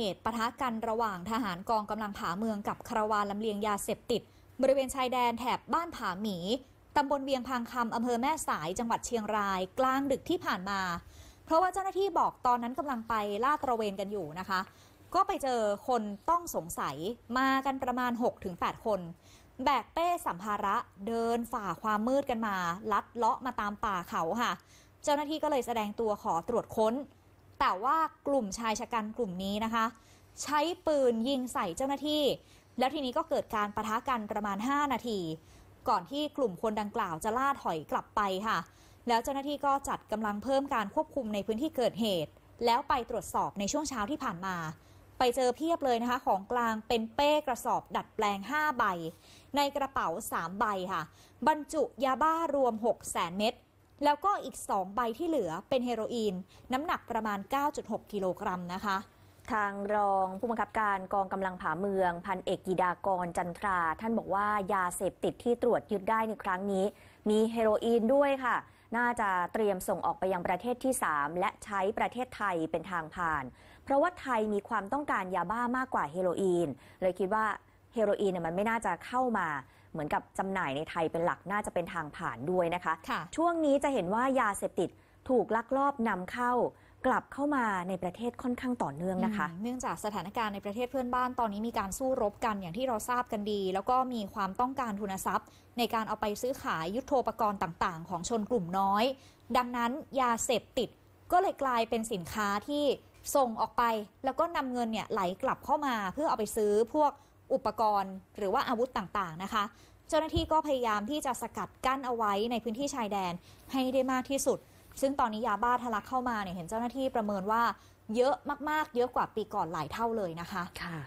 เหตุปะทะกันระหว่างทหารกองกำลังผาเมืองกับคาราวานลำเลียงยาเสพติด บริเวณชายแดนแถบบ้านผาหมีตำบลเวียงพังคำอำเภอแม่สายจังหวัดเชียงรายกลางดึกที่ผ่านมา เพราะว่าเจ้าหน้าที่บอกตอนนั้นกำลังไปลาดตระเวนกันอยู่นะคะ ก็ไปเจอคนต้องสงสัยมากันประมาณ 6-8 คน แบกเป้สัมภาระเดินฝ่าความมืดกันมา ลัดเลาะมาตามป่าเขาค่ะ เจ้าหน้าที่ก็เลยแสดงตัวขอตรวจค้นแต่ว่ากลุ่มชายชะกันกลุ่มนี้นะคะ ใช้ปืนยิงใส่เจ้าหน้าที่ แล้วทีนี้ก็เกิดการประทะกันประมาณ 5 นาที ก่อนที่กลุ่มคนดังกล่าวจะล่าถอยกลับไปค่ะ แล้วเจ้าหน้าที่ก็จัดกำลังเพิ่มการควบคุมในพื้นที่เกิดเหตุ แล้วไปตรวจสอบในช่วงเช้าที่ผ่านมา ไปเจอเพียบเลยนะคะ ของกลางเป็นเป้กระสอบดัดแปลง 5 ใบ ในกระเป๋า 3 ใบค่ะ บรรจุยาบ้ารวม 6 0 0 0 0เม็ดแล้วก็อีก 2 ใบที่เหลือเป็นเฮโรอีน น้ำหนักประมาณ 9.6 กิโลกรัมนะคะ ทางรองผู้บังคับการกองกำลังผาเมือง พันเอกกีดากร จันทรา ท่านบอกว่ายาเสพติดที่ตรวจยึดได้ในครั้งนี้ มีเฮโรอีนด้วยค่ะ น่าจะเตรียมส่งออกไปยังประเทศที่ 3 และใช้ประเทศไทยเป็นทางผ่าน เพราะว่าไทยมีความต้องการยาบ้ามากกว่าเฮโรอีน เลยคิดว่าเฮโรอีนเนี่ยมันไม่น่าจะเข้ามาเหมือนกับจำหน่ายในไทยเป็นหลักน่าจะเป็นทางผ่านด้วยนะคะคะช่วงนี้จะเห็นว่ายาเสพติดถูกลักลอบนำเข้ากลับเข้ามาในประเทศค่อนข้างต่อเนื่องนะคะ เนื่องจากสถานการณ์ในประเทศเพื่อนบ้านตอนนี้มีการสู้รบกันอย่างที่เราทราบกันดี แล้วก็มีความต้องการทุนทรัพย์ ในการเอาไปซื้อขายยุโทโธปกรณ์ต่างๆ ของชนกลุ่มน้อย ดังนั้นยาเสพติดก็เลยกลายเป็นสินค้าที่ส่งออกไป แล้วก็นำเงินเนี่ยไหลกลับเข้ามาเพื่อเอาไปซื้อพวกอุปกรณ์หรือว่าอาวุธต่างๆนะคะ เจ้าหน้าที่ก็พยายามที่จะสกัดกั้นเอาไว้ในพื้นที่ชายแดนให้ได้มากที่สุด ซึ่งตอนนี้ยาบ้าทะลักเข้ามาเนี่ย เห็นเจ้าหน้าที่ประเมินว่าเยอะมากๆ เยอะกว่าปีก่อนหลายเท่าเลยนะคะค่ะ